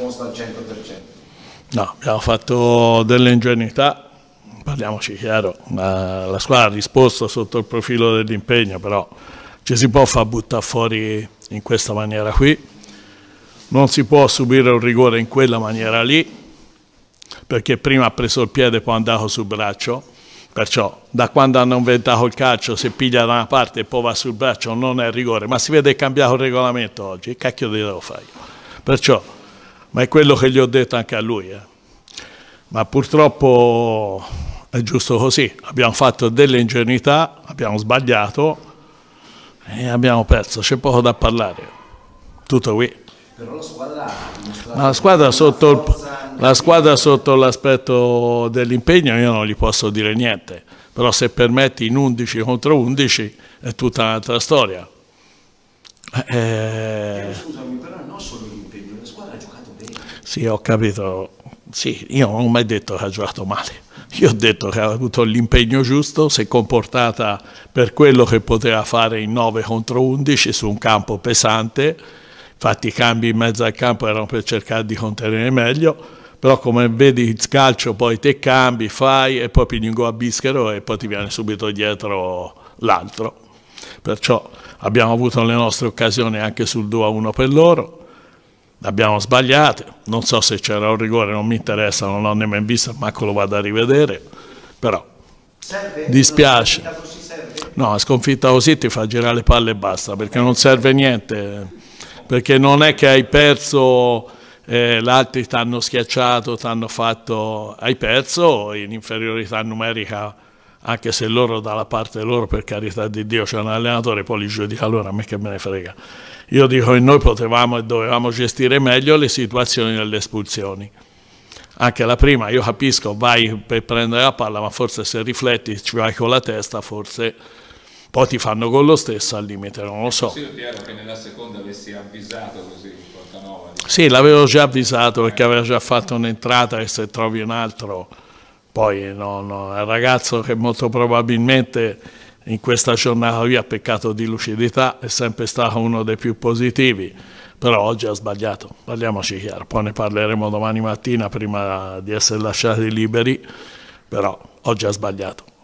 mostra al 100%? No, abbiamo fatto delle ingenuità, parliamoci chiaro, la squadra ha risposto sotto il profilo dell'impegno, però ci si può far buttare fuori in questa maniera qui, non si può subire un rigore in quella maniera lì, perché prima ha preso il piede e poi è andato sul braccio, perciò da quando hanno inventato il calcio se piglia da una parte e poi va sul braccio non è rigore, ma si vede cambiato il regolamento oggi, cacchio devo fare io? Perciò ma è quello che gli ho detto anche a lui. Eh. Ma purtroppo è giusto così, abbiamo fatto delle ingenuità, abbiamo sbagliato e abbiamo perso, c'è poco da parlare, tutto qui. Però la squadra, squadra sotto la squadra sotto l'aspetto dell'impegno io non gli posso dire niente, però se permetti in 11 contro 11 è tutta un'altra storia. Eh, eh, scusami, però ha giocato bene. Sì, ho capito. Sì, io non ho mai detto che ha giocato male. Io ho detto che ha avuto l'impegno giusto, si è comportata per quello che poteva fare in 9 contro 11 su un campo pesante. Infatti i cambi in mezzo al campo erano per cercare di contenere meglio, però come vedi il calcio poi te cambi, fai e poi go a Bischero e poi ti viene subito dietro l'altro. Perciò abbiamo avuto le nostre occasioni anche sul 2-1 per loro abbiamo sbagliato, non so se c'era un rigore, non mi interessa, non l'ho nemmeno visto, ma lo vado a rivedere, però serve, dispiace. No, sconfitta così ti fa girare le palle e basta, perché non serve niente, perché non è che hai perso, eh, gli altri ti hanno schiacciato, ti hanno fatto, hai perso in inferiorità numerica anche se loro dalla parte loro per carità di Dio c'è un allenatore, poi li giudica, allora a me che me ne frega. Io dico che noi potevamo e dovevamo gestire meglio le situazioni delle espulsioni. Anche la prima, io capisco, vai per prendere la palla, ma forse se rifletti ci vai con la testa, forse poi ti fanno con lo stesso al limite, non lo so. Sì, Piero, che nella seconda avessi avvisato così, Portanova. Diciamo. Sì, l'avevo già avvisato perché aveva già fatto un'entrata e se trovi un altro poi no, no, è un ragazzo che molto probabilmente in questa giornata qui ha peccato di lucidità, è sempre stato uno dei più positivi, però oggi ha sbagliato, parliamoci chiaro, poi ne parleremo domani mattina prima di essere lasciati liberi, però oggi ha sbagliato.